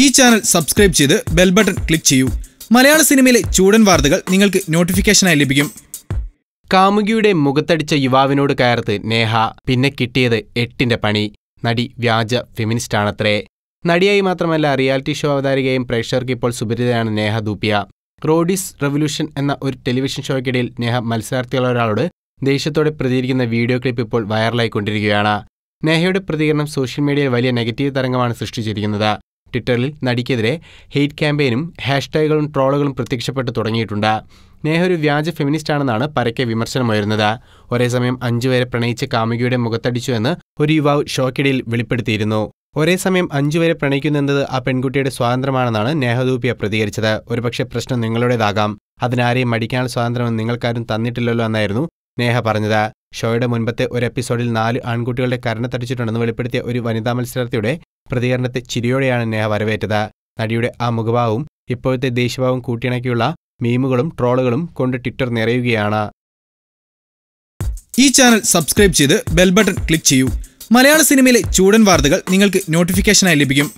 ഈ channel subscribe ചെയ്ത് bell button click ചെയ്യൂ മലയാള സിനിമയിലെ ചൂടൻ വാർത്തകൾ നിങ്ങൾക്ക് നോട്ടിഫിക്കേഷനായി ലഭിക്കും കാമുകിയുടെ മുഖത്തടിച്ച യുവാവിനോട് കയർത്ത് നേഹ പിന്നെ കിട്ടിയത് എട്ടിന്റെ പണി നടി വ്യാജ ഫെമിനിസ്റ്റാണത്രേ നടിയായി മാത്രമല്ല റിയാലിറ്റി ഷോ അവതാരികയും പ്രേക്ഷകർക്ക് ഇപ്പോൾ സുപരിതയാണ് നേഹ ദൂപ്പിയ റോഡീസ് റെവല്യൂഷൻ എന്ന ഒരു ടെലിവിഷൻ ഷോയ്ക്കിടയിൽ നേഹ മത്സരാർത്ഥിയുള്ള ഒരാളോട് ദേഷ്യത്തോടെ പ്രതികരിക്കുന്ന വീഡിയോ ക്ലിപ്പ് ഇപ്പോൾ വൈറലായിക്കൊണ്ടിരിക്കുകയാണ് നേഹയുടെ പ്രതികരണം സോഷ്യൽ മീഡിയയിൽ വലിയ നെഗറ്റീവ് തരംഗമാണ് സൃഷ്ടിച്ചിരിക്കുന്നത് ട്വിറ്ററിൽ നടിക്കെതിരെ ഹെയ്റ്റ് ക്യാമ്പയിനും ഹാഷ്ടാഗുകളും ട്രോളുകളും പ്രത്യക്ഷപ്പെട്ട് തുടങ്ങിയിട്ടുണ്ട് നേഹ ഒരു വ്യാജ ഫെമിനിസ്റ്റ് ആണെന്നാണ് പരക്കെ വിമർശനമുയരുന്നത് ഒരേസമയം അഞ്ചുപേരെ പ്രണയിച്ച് കാമുകിയുടെ മുഖത്തടിച്ചു എന്ന് ഒരു യുവാവ് ഷോക്കിടയിൽ വെളിപ്പെടുത്തിയിരുന്നു അഞ്ചു അഞ്ചുപേരെ പ്രണയിക്കുന്നെന്നത് ആ പെൺകുട്ടിയുടെ സ്വാതന്ത്ര്യമാണെന്നാണ് നേഹദൂപിയ പ്രതികരിച്ചത് ഒരുപക്ഷെ പ്രശ്നം നിങ്ങളുടേതാകാം അതിനാരെയും മടിക്കാനുള്ള സ്വാതന്ത്ര്യം നിങ്ങൾക്കാരും തന്നിട്ടില്ലല്ലോ എന്നായിരുന്നു നേഹ പറഞ്ഞത് ഷോയുടെ മുൻപത്തെ ഒരു എപ്പിസോഡിൽ നാല് ആൺകുട്ടികളുടെ കരണത്തടിച്ചിട്ടുണ്ടെന്ന് വെളിപ്പെടുത്തിയ ഒരു വനിതാ മത്സരാർത്ഥിയുടെ പ്രതികരണത്തെ ചിരിയോടെയാണ് നേഹ വരവേറ്റത് നടിയുടെ ആ മുഖഭാവവും ഇപ്പോഴത്തെ ദേഷ്യഭാവം കൂട്ടിയിണക്കിയുള്ള മീമുകളും ട്രോളുകളും കൊണ്ട് ട്വിറ്റർ നിറയുകയാണ് ഈ ചാനൽ സബ്സ്ക്രൈബ് ചെയ്ത് ബെൽ ബട്ടൺ ക്ലിക്ക് ചെയ്യൂ മലയാള സിനിമയിലെ ചൂടൻ വാർത്തകൾ നിങ്ങൾക്ക് നോട്ടിഫിക്കേഷനായി ലഭിക്കും